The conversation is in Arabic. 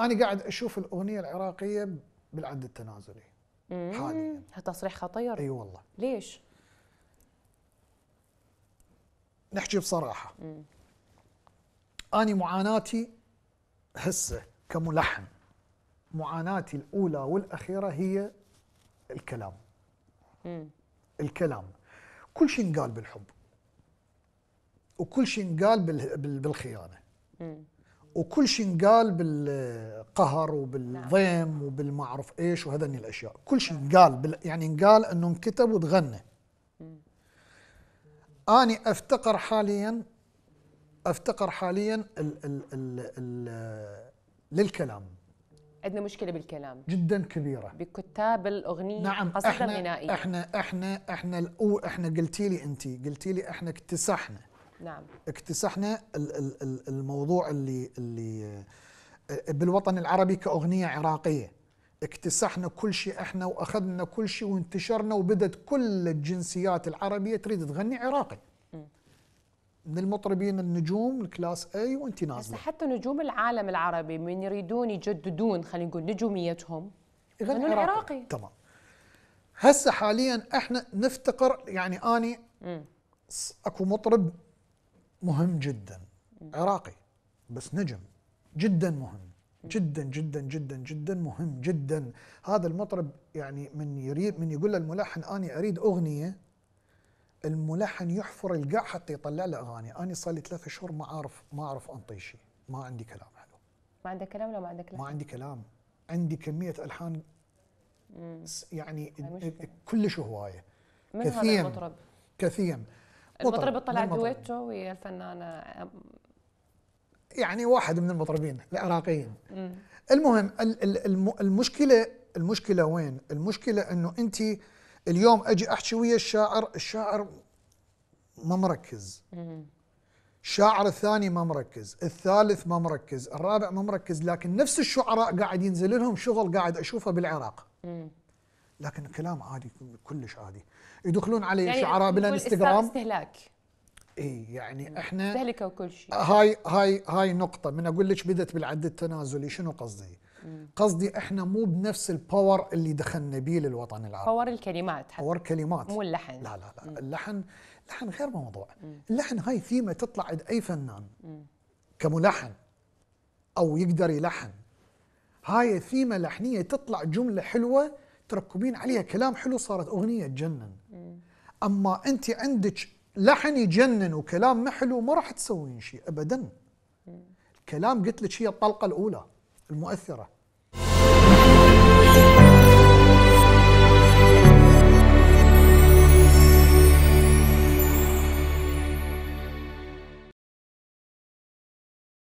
انا قاعد اشوف الاغنيه العراقيه بالعد التنازلي حاليا تصريح خطير اي والله ليش؟ نحكي بصراحه مم. اني معاناتي هسه كملحن معاناتي الاولى والاخيره هي الكلام مم. الكلام كل شيء انقال بالحب وكل شيء انقال بالخيانه مم. وكل شيء انقال بالقهر نعم. وبالضيم وبالمعرف ايش وهذني الاشياء كل شيء نعم. انقال يعني انقال انه انكتب وتغنى اني افتقر حاليا افتقر حاليا ال ال ال ال للكلام عندنا مشكله بالكلام جدا كبيره بكتاب الاغنيه نعم خاصه الغنائيه احنا احنا احنا احنا احنا قلتي لي انت قلتي لي احنا اكتسحنا نعم اكتسحنا الموضوع اللي اللي آه، بالوطن العربي كأغنية عراقية اكتسحنا كل شيء احنا واخذنا كل شيء وانتشرنا وبدت كل الجنسيات العربية تريد تغني عراقي من المطربين النجوم الكلاس اي وانت نازله حتى نجوم العالم العربي من يريدون يجددون خلينا نقول نجوميتهم يغنون عراقي. عراقي تمام هسه حاليا احنا نفتقر يعني اني اكو مطرب مهم جدا عراقي بس نجم جدا مهم جدا جدا جدا جدا مهم جدا هذا المطرب يعني من يريد من يقول للملحن اني اريد اغنيه الملحن يحفر القاع حتى يطلع له اغاني انا صار لي ثلاثة شهور ما اعرف ما اعرف انطي شيء ما عندي كلام حلو ما عندك كلام ولا ما عندك لحن؟ ما عندي كلام عندي كميه الحان يعني كلش هوايه كثير كثير المطربه دويتو ويا الفنانة يعني واحد من المطربين العراقيين المهم المشكله المشكله وين؟ المشكله انه انت اليوم اجي احكي ويا الشاعر الشاعر ما مركز الشاعر الثاني ما مركز الثالث ما مركز الرابع ما مركز لكن نفس الشعراء قاعد ينزل لهم شغل قاعد اشوفه بالعراق لكن كلام عادي كلش عادي يدخلون علي يعني شعراء بالانستغرام استهلاك اي يعني احنا استهلكوا كل شيء هاي هاي هاي نقطه من اقول لك بدت بالعد التنازلي شنو قصدي؟ قصدي احنا مو بنفس الباور اللي دخلنا بيه للوطن العربي باور الكلمات حتى باور كلمات مو اللحن لا لا لا مم. اللحن لحن غير موضوع مم. اللحن هاي ثيمه تطلع عند اي فنان مم. كملحن او يقدر يلحن هاي ثيمه لحنيه تطلع جمله حلوه تركبين عليها كلام حلو صارت اغنيه تجنن اما انت عندك لحن يجنن وكلام ما حلو ما راح تسوين شيء ابدا الكلام قلت لك هي الطلقه الاولى المؤثره